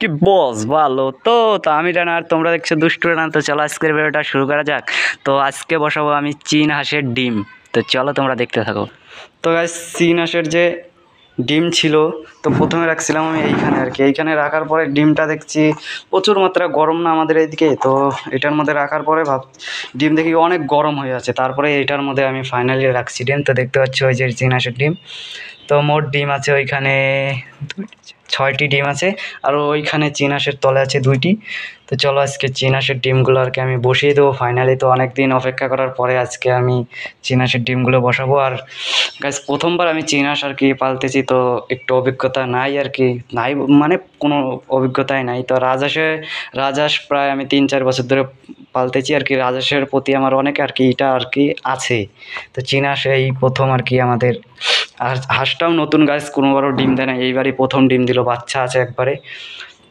কি বস ভালো তো তো আমি আর তোমরা দেখছো দুষ্টু রানা তো চলো আজকের ভিডিওটা শুরু করা যাক তো আজকে বসাবো আমি চীন হাঁসের ডিম তো চলো তোমরা দেখতে থাকো তো গাছ চীন হাঁসের যে ডিম ছিল তো প্রথমে রাখছিলাম আমি এইখানে আর কি এইখানে রাখার পরে ডিমটা দেখছি প্রচুর মাত্রা গরম না আমাদের এইদিকে তো এটার মধ্যে রাখার পরে ভাব ডিম দেখি অনেক গরম হয়ে আছে তারপরে এটার মধ্যে আমি ফাইনালি রাখছি ডিম তো দেখতে পাচ্ছি ওই যে চীন হাঁসের ডিম তো মোট ডিম আছে ওইখানে ছয়টি ডিম আছে আর ওইখানে চীন হাঁসের তলে আছে দুইটি তো চলো আজকে ডিমগুলো আর ডিমগুলোকে আমি বসিয়ে দেবো ফাইনালি তো অনেক দিন অপেক্ষা করার পরে আজকে আমি চীনাসের ডিমগুলো বসাবো আর গাছ প্রথমবার আমি চীনাস হাঁস আর কি পালতেছি তো একটু অভিজ্ঞতা নাই আর কি নাই মানে কোনো অভিজ্ঞতাই নাই তো রাজহাঁসে রাজহাঁস প্রায় আমি তিন চার বছর ধরে পালতেছি আর কি রাজহাঁসের প্রতি আমার অনেক আর কি এটা আর কি আছে তো চীনাস হাঁস এই প্রথম আর কি আমাদের আর হাঁসটাও নতুন গাছ কোনোবারও ডিম দেয় না এইবারই প্রথম ডিম দিল বাচ্চা আছে একবারে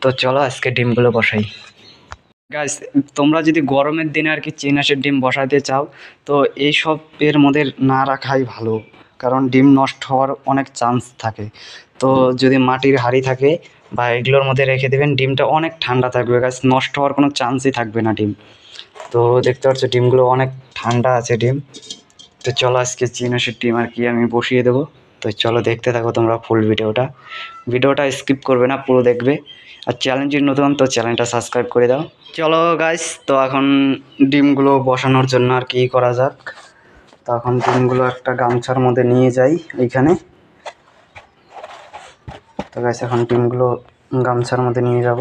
তো চলো আজকে ডিমগুলো বসাই গাইস তোমরা যদি গরমের দিনে আর কি হাঁসের ডিম বসাতে চাও তো এইসবের মধ্যে না রাখাই ভালো কারণ ডিম নষ্ট হওয়ার অনেক চান্স থাকে তো যদি মাটির হাড়ি থাকে বা এগুলোর মধ্যে রেখে দেবেন ডিমটা অনেক ঠান্ডা থাকবে গাছ নষ্ট হওয়ার কোনো চান্সই থাকবে না ডিম তো দেখতে পাচ্ছ ডিমগুলো অনেক ঠান্ডা আছে ডিম তো চলো আজকে হাঁসের ডিম আর কি আমি বসিয়ে দেবো তো চলো দেখতে থাকো তোমরা ফুল ভিডিওটা ভিডিওটা স্কিপ করবে না পুরো দেখবে আর চ্যালেঞ্জই নতুন তো চ্যানেলটা সাবস্ক্রাইব করে দাও চলো গাইস তো এখন ডিমগুলো বসানোর জন্য আর কি করা যাক তো এখন ডিমগুলো একটা গামছার মধ্যে নিয়ে যাই এইখানে তো গাইস এখন ডিমগুলো গামছার মধ্যে নিয়ে যাব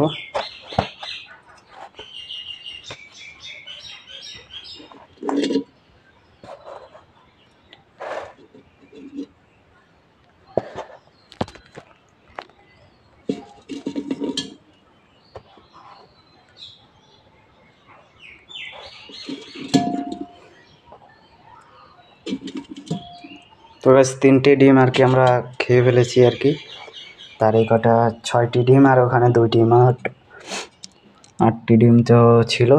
তো গাছ তিনটে ডিম আর কি আমরা খেয়ে ফেলেছি আর কি তার এই কটা ছয়টি ডিম আর ওখানে দুইটি মাঠ আটটি ডিম তো ছিল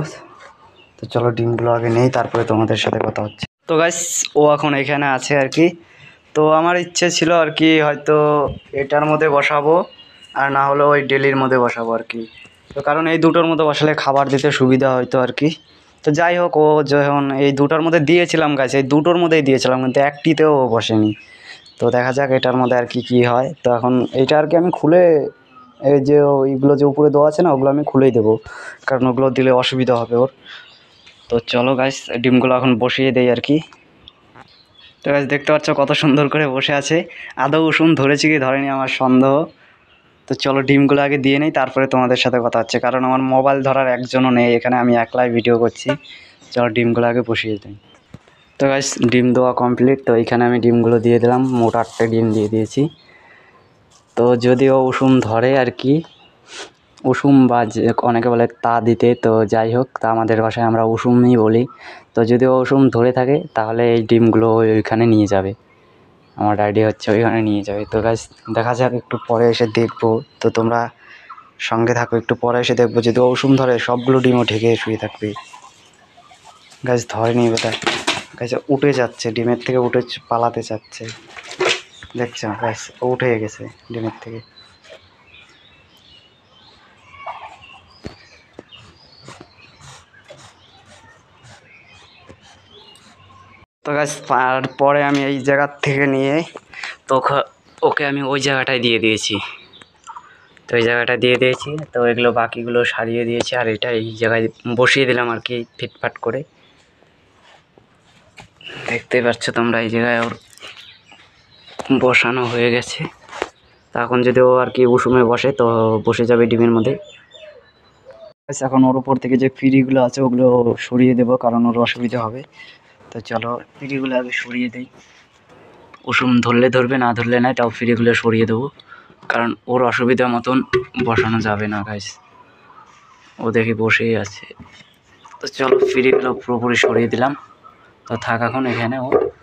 তো চলো ডিমগুলো আগে নেই তারপরে তোমাদের সাথে কথা হচ্ছে তো গাইস ও এখন এখানে আছে আর কি তো আমার ইচ্ছে ছিল আর কি হয়তো এটার মধ্যে বসাবো আর না হলে ওই ডেলির মধ্যে বসাবো আর কি তো কারণ এই দুটোর মধ্যে বসালে খাবার দিতে সুবিধা হয়তো আর কি তো যাই হোক ও যখন এই দুটোর মধ্যে দিয়েছিলাম গাছ এই দুটোর মধ্যেই দিয়েছিলাম কিন্তু একটিতেও ও বসেনি তো দেখা যাক এটার মধ্যে আর কি কি হয় তো এখন এইটা আর কি আমি খুলে এই যে ওইগুলো যে উপরে দেওয়া আছে না ওগুলো আমি খুলেই দেবো কারণ ওগুলো দিলে অসুবিধা হবে ওর তো চলো গাছ ডিমগুলো এখন বসিয়ে দেই আর কি তো গাছ দেখতে পাচ্ছ কত সুন্দর করে বসে আছে আদৌ উষুম ধরেছি কি ধরেনি আমার সন্দেহ তো চলো ডিমগুলো আগে দিয়ে নেই তারপরে তোমাদের সাথে কথা হচ্ছে কারণ আমার মোবাইল ধরার একজনও নেই এখানে আমি একলাই ভিডিও করছি চলো ডিমগুলো আগে বসিয়ে দিই তো গাছ ডিম দেওয়া কমপ্লিট তো এখানে আমি ডিমগুলো দিয়ে দিলাম মোট আটটা ডিম দিয়ে দিয়েছি তো যদিও উষুম ধরে আর কি উষুম বা অনেকে বলে তা দিতে তো যাই হোক তা আমাদের ভাষায় আমরা উষুমই বলি তো যদিও উষুম ধরে থাকে তাহলে এই ডিমগুলো ওইখানে নিয়ে যাবে আমার আইডিয়া হচ্ছে ওইখানে নিয়ে যাবে তো গাছ দেখা যাক একটু পরে এসে দেখবো তো তোমরা সঙ্গে থাকো একটু পরে এসে দেখবো যদি ঔষুম ধরে সবগুলো ডিমও ঢেকে শুয়ে থাকবে গাছ ধরেনি বেটা গাছ উঠে যাচ্ছে ডিমের থেকে উঠে পালাতে চাচ্ছে দেখছে না গাছ উঠে গেছে ডিমের থেকে তো গাছ তারপরে আমি এই জায়গার থেকে নিয়ে তো ওকে আমি ওই জায়গাটায় দিয়ে দিয়েছি তো ওই জায়গাটা দিয়ে দিয়েছি তো এগুলো বাকিগুলো সারিয়ে দিয়েছি আর এটা এই জায়গায় বসিয়ে দিলাম আর কি ফিটফাট করে দেখতে পাচ্ছ তোমরা এই জায়গায় ওর বসানো হয়ে গেছে এখন যদি ও আর কি উসুমে বসে তো বসে যাবে ডিমের মধ্যে এখন ওর উপর থেকে যে ফিরিগুলো আছে ওগুলো সরিয়ে দেবো কারণ ওর অসুবিধা হবে তো চলো ফিরিগুলো আগে সরিয়ে দিই উষুম ধরলে ধরবে না ধরলে না তাও ফিরিগুলো সরিয়ে দেবো কারণ ওর অসুবিধা মতন বসানো যাবে না গাইস ও দেখি বসেই আছে তো চলো ফিরিগুলো পুরোপুরি সরিয়ে দিলাম তো থাক এখন এখানে ও